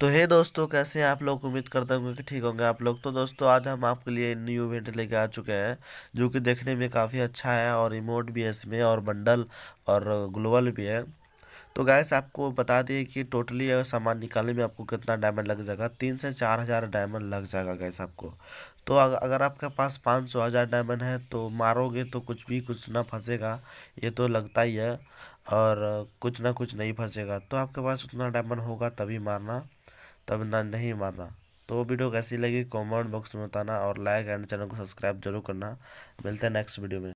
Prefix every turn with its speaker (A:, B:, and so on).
A: तो हे दोस्तों कैसे आप लोग उम्मीद करता हूँ कि ठीक होंगे आप लोग तो दोस्तों आज हम आपके लिए न्यू इवेंट लेके आ चुके हैं जो कि देखने में काफ़ी अच्छा है और रिमोट भी है इसमें और बंडल और ग्लोबल भी है तो गैस आपको बता दिए कि टोटली सामान निकालने में आपको कितना डायमंड लग जाएगा तीन से चार हज़ार डायमंड लग जाएगा गैस आपको तो अगर आपके पास पाँच सौ हज़ार डायमंड है तो मारोगे तो कुछ भी कुछ ना फंसेगा ये तो लगता ही है और कुछ ना कुछ नहीं फंसेगा तो आपके पास उतना डायमंड होगा तभी मारना तब ना नहीं मारना तो वो वीडियो कैसी लगी कमेंट बॉक्स में बताना और लाइक एंड चैनल को सब्सक्राइब जरूर करना मिलते हैं नेक्स्ट वीडियो में